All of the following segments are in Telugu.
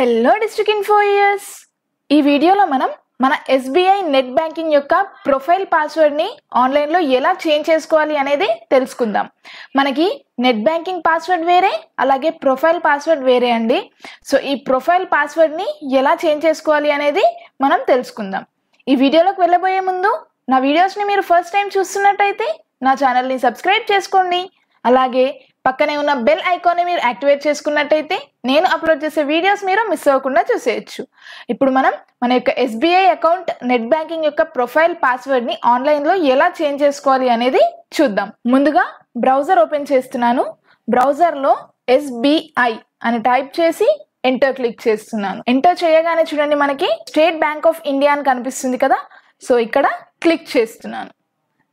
హలో డిస్ట్రిక్ట్ ఇన్ఫో ఇయర్స్ ఈ వీడియోలో మనం మన ఎస్బీఐ నెట్ బ్యాంకింగ్ యొక్క ప్రొఫైల్ పాస్వర్డ్ని ఆన్లైన్లో ఎలా చేంజ్ చేసుకోవాలి అనేది తెలుసుకుందాం మనకి నెట్ బ్యాంకింగ్ పాస్వర్డ్ వేరే అలాగే ప్రొఫైల్ పాస్వర్డ్ వేరే అండి సో ఈ ప్రొఫైల్ పాస్వర్డ్ని ఎలా చేంజ్ చేసుకోవాలి అనేది మనం తెలుసుకుందాం ఈ వీడియోలోకి వెళ్ళబోయే ముందు నా వీడియోస్ని మీరు ఫస్ట్ టైం చూస్తున్నట్టయితే నా ఛానల్ని సబ్స్క్రైబ్ చేసుకోండి అలాగే పక్కనే ఉన్న బెల్ ఐకాన్ని మీరు యాక్టివేట్ చేసుకున్నట్టయితే నేను అప్లోడ్ చేసే వీడియోస్ మీరు మిస్ అవ్వకుండా చూసేయచ్చు ఇప్పుడు మనం మన యొక్క ఎస్బీఐ అకౌంట్ నెట్ బ్యాంకింగ్ యొక్క ప్రొఫైల్ పాస్వర్డ్ని ఆన్లైన్లో ఎలా చేంజ్ చేసుకోవాలి అనేది చూద్దాం ముందుగా బ్రౌజర్ ఓపెన్ చేస్తున్నాను బ్రౌజర్లో ఎస్బీఐ అని టైప్ చేసి ఎంటర్ క్లిక్ చేస్తున్నాను ఎంటర్ చేయగానే చూడండి మనకి స్టేట్ బ్యాంక్ ఆఫ్ ఇండియా అని కనిపిస్తుంది కదా సో ఇక్కడ క్లిక్ చేస్తున్నాను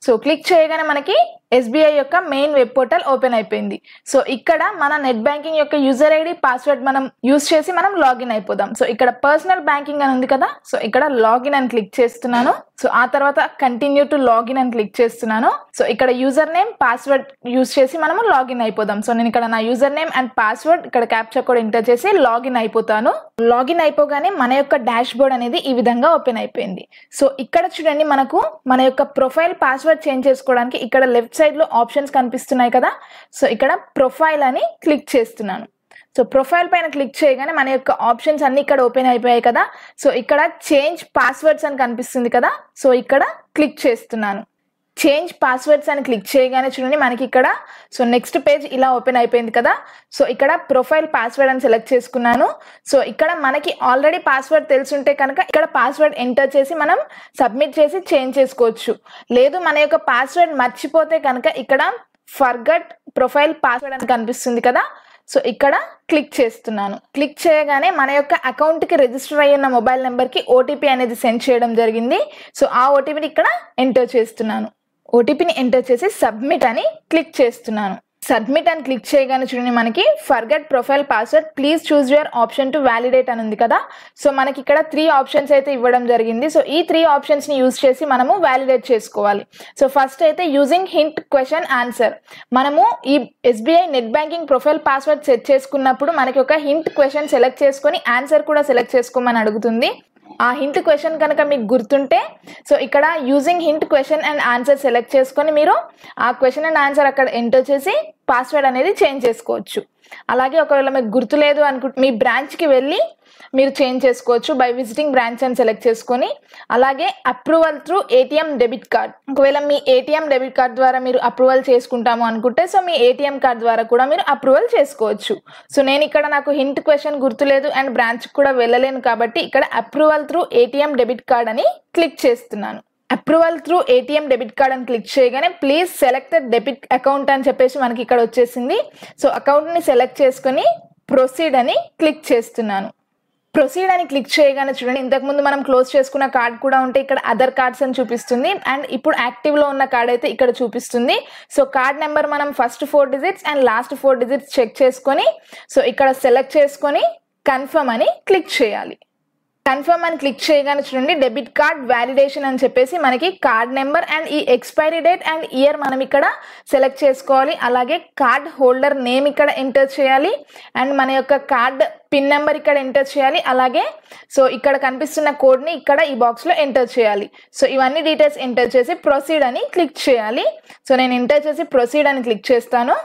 సో క్లిక్ చేయగానే మనకి ఎస్బీఐ యొక్క మెయిన్ వెబ్ పోర్టల్ ఓపెన్ అయిపోయింది సో ఇక్కడ మన నెట్ బ్యాంకింగ్ యొక్క యూజర్ ఐడి పాస్వర్డ్ మనం యూజ్ చేసి మనం లాగిన్ అయిపోదాం సో ఇక్కడ పర్సనల్ బ్యాంకింగ్ అని ఉంది కదా సో ఇక్కడ లాగిన్ అని క్లిక్ చేస్తున్నాను సో ఆ తర్వాత కంటిన్యూ టు లాగిన్ అని క్లిక్ చేస్తున్నాను సో ఇక్కడ యూజర్ నేమ్ పాస్వర్డ్ యూజ్ చేసి మనము లాగిన్ అయిపోదాం సో నేను ఇక్కడ నా యూజర్ నేమ్ అండ్ పాస్వర్డ్ ఇక్కడ క్యాప్చర్ కూడా ఎంటర్ చేసి లాగిన్ అయిపోతాను లాగిన్ అయిపోగానే మన యొక్క డాష్ బోర్డ్ అనేది ఈ విధంగా ఓపెన్ అయిపోయింది సో ఇక్కడ చూడండి మనకు మన యొక్క ప్రొఫైల్ పాస్వర్డ్ చేంజ్ చేసుకోవడానికి ఇక్కడ లెఫ్ట్ సైడ్ లో ఆప్షన్స్ కనిపిస్తున్నాయి కదా సో ఇక్కడ ప్రొఫైల్ అని క్లిక్ చేస్తున్నాను సో ప్రొఫైల్ పైన క్లిక్ చేయగానే మన యొక్క ఆప్షన్స్ అన్ని ఇక్కడ ఓపెన్ అయిపోయాయి కదా సో ఇక్కడ చేంజ్ పాస్వర్డ్స్ అని కనిపిస్తుంది కదా సో ఇక్కడ క్లిక్ చేస్తున్నాను చేంజ్ పాస్వర్డ్స్ అని క్లిక్ చేయగానే చూడండి మనకి ఇక్కడ సో నెక్స్ట్ పేజ్ ఇలా ఓపెన్ అయిపోయింది కదా సో ఇక్కడ ప్రొఫైల్ పాస్వర్డ్ అని సెలెక్ట్ చేసుకున్నాను సో ఇక్కడ మనకి ఆల్రెడీ పాస్వర్డ్ తెలుసుంటే కనుక ఇక్కడ పాస్వర్డ్ ఎంటర్ చేసి మనం సబ్మిట్ చేసి చేంజ్ చేసుకోవచ్చు లేదు మన యొక్క పాస్వర్డ్ మర్చిపోతే కనుక ఇక్కడ ఫర్గట్ ప్రొఫైల్ పాస్వర్డ్ అని కనిపిస్తుంది కదా సో ఇక్కడ క్లిక్ చేస్తున్నాను క్లిక్ చేయగానే మన యొక్క అకౌంట్కి రిజిస్టర్ అయ్యి ఉన్న మొబైల్ నెంబర్కి ఓటీపీ అనేది సెండ్ చేయడం జరిగింది సో ఆ ఓటీపీని ఇక్కడ ఎంటర్ చేస్తున్నాను ఓటీపీని ఎంటర్ చేసి సబ్మిట్ అని క్లిక్ చేస్తున్నాను సబ్మిట్ అని క్లిక్ చేయగానే చూడండి మనకి forget profile password please choose your option to validate అని ఉంది కదా సో మనకి ఇక్కడ త్రీ ఆప్షన్స్ అయితే ఇవ్వడం జరిగింది సో ఈ త్రీ ఆప్షన్స్ని యూజ్ చేసి మనము వ్యాలిడేట్ చేసుకోవాలి సో ఫస్ట్ అయితే యూజింగ్ హింట్ క్వశ్చన్ ఆన్సర్ మనము ఈ SBI net banking profile password set చేసుకున్నప్పుడు మనకి ఒక హింట్ క్వశ్చన్ సెలెక్ట్ చేసుకొని ఆన్సర్ కూడా సెలెక్ట్ చేసుకోమని అడుగుతుంది ఆ హింట్ క్వశ్చన్ కనుక మీకు గుర్తుంటే సో ఇక్కడ using hint question and answer select చేసుకొని మీరు ఆ క్వశ్చన్ అండ్ ఆన్సర్ అక్కడ ఎంటర్ చేసి పాస్వర్డ్ అనేది చేంజ్ చేసుకోవచ్చు అలాగే ఒకవేళ మీకు గుర్తులేదు అనుకుంటే మీ బ్రాంచ్కి వెళ్ళి మీరు చేంజ్ చేసుకోవచ్చు బై విజిటింగ్ బ్రాంచ్ అని సెలెక్ట్ చేసుకొని అలాగే approval through ATM debit card ఒకవేళ మీ ఏటీఎం డెబిట్ కార్డ్ ద్వారా మీరు అప్రూవల్ చేసుకుంటాము అనుకుంటే సో మీ ఏటీఎం కార్డ్ ద్వారా కూడా మీరు అప్రూవల్ చేసుకోవచ్చు సో నేను ఇక్కడ నాకు హింట్ క్వశ్చన్ గుర్తులేదు అండ్ బ్రాంచ్కి కూడా వెళ్ళలేను కాబట్టి ఇక్కడ approval through ATM debit card అని క్లిక్ చేస్తున్నాను approval through ATM debit card అని క్లిక్ చేయగానే ప్లీజ్ సెలెక్టెడ్ డెబిట్ అకౌంట్ అని చెప్పేసి మనకి ఇక్కడ వచ్చేసింది సో అకౌంట్ని సెలెక్ట్ చేసుకొని ప్రొసీడ్ అని క్లిక్ చేస్తున్నాను ప్రొసీడ్ అని క్లిక్ చేయగానే చూడండి ఇంతకుముందు మనం క్లోజ్ చేసుకున్న కార్డ్ కూడా ఉంటే ఇక్కడ అదర్ కార్డ్స్ అని చూపిస్తుంది అండ్ ఇప్పుడు యాక్టివ్లో ఉన్న కార్డ్ అయితే ఇక్కడ చూపిస్తుంది సో కార్డ్ నెంబర్ మనం first four digits and last four digits check చేసుకొని సో ఇక్కడ సెలెక్ట్ చేసుకొని కన్ఫర్మ్ అని క్లిక్ చేయాలి కన్ఫర్మ్ అని క్లిక్ చేయగానే చూడండి డెబిట్ కార్డ్ వ్యాలిడేషన్ అని చెప్పేసి మనకి కార్డ్ నెంబర్ అండ్ ఈ ఎక్స్పైరీ డేట్ అండ్ ఇయర్ మనం ఇక్కడ సెలెక్ట్ చేసుకోవాలి అలాగే కార్డ్ హోల్డర్ నేమ్ ఇక్కడ ఎంటర్ చేయాలి అండ్ మన యొక్క కార్డ్ పిన్ నెంబర్ ఇక్కడ ఎంటర్ చేయాలి అలాగే సో ఇక్కడ కనిపిస్తున్న కోడ్ని ఇక్కడ ఈ బాక్స్లో ఎంటర్ చేయాలి సో ఇవన్నీ డీటెయిల్స్ ఎంటర్ చేసి ప్రొసీడ్ అని క్లిక్ చేయాలి సో నేను ఎంటర్ చేసి ప్రొసీడ్ అని క్లిక్ చేస్తాను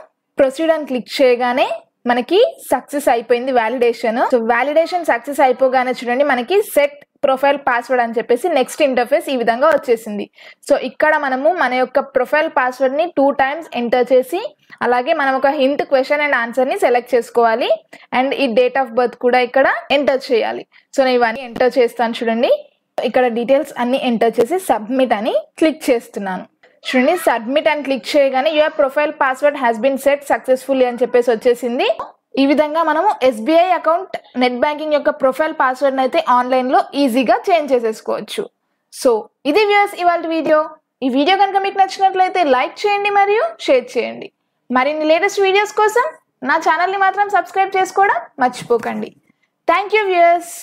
ప్రొసీడ్ అని క్లిక్ చేయగానే మనకి సక్సెస్ అయిపోయింది వ్యాలిడేషన్ సో వ్యాలిడేషన్ సక్సెస్ అయిపోగానే చూడండి మనకి సెట్ ప్రొఫైల్ పాస్వర్డ్ అని చెప్పేసి నెక్స్ట్ ఇంటర్ఫేస్ ఈ విధంగా వచ్చేసింది సో ఇక్కడ మనము మన యొక్క ప్రొఫైల్ పాస్వర్డ్ ని టూ టైమ్స్ ఎంటర్ చేసి అలాగే మనం ఒక హింట్ క్వశ్చన్ అండ్ ఆన్సర్ ని సెలెక్ట్ చేసుకోవాలి అండ్ ఈ డేట్ ఆఫ్ బర్త్ కూడా ఇక్కడ ఎంటర్ చేయాలి సో నేను ఇవన్నీ ఎంటర్ చేస్తాను చూడండి ఇక్కడ డీటెయిల్స్ అన్ని ఎంటర్ చేసి సబ్మిట్ అని క్లిక్ చేస్తున్నాను చూడండి సబ్మిట్ అని క్లిక్ చేయగానే your profile password has been set successfully అని చెప్పేసి వచ్చేసింది ఈ విధంగా మనము ఎస్బీఐ అకౌంట్ నెట్ బ్యాంకింగ్ యొక్క ప్రొఫైల్ పాస్వర్డ్ అయితే ఆన్లైన్లో ఈజీగా చేంజ్ చేసేసుకోవచ్చు సో ఇది వ్యూస్ ఇవాళ వీడియో ఈ వీడియో కనుక మీకు నచ్చినట్లయితే లైక్ చేయండి మరియు షేర్ చేయండి మరిన్ని లేటెస్ట్ వీడియోస్ కోసం నా ఛానల్ని మాత్రం సబ్స్క్రైబ్ చేసుకోవడం మర్చిపోకండి థ్యాంక్ యూ వ్యూయర్స్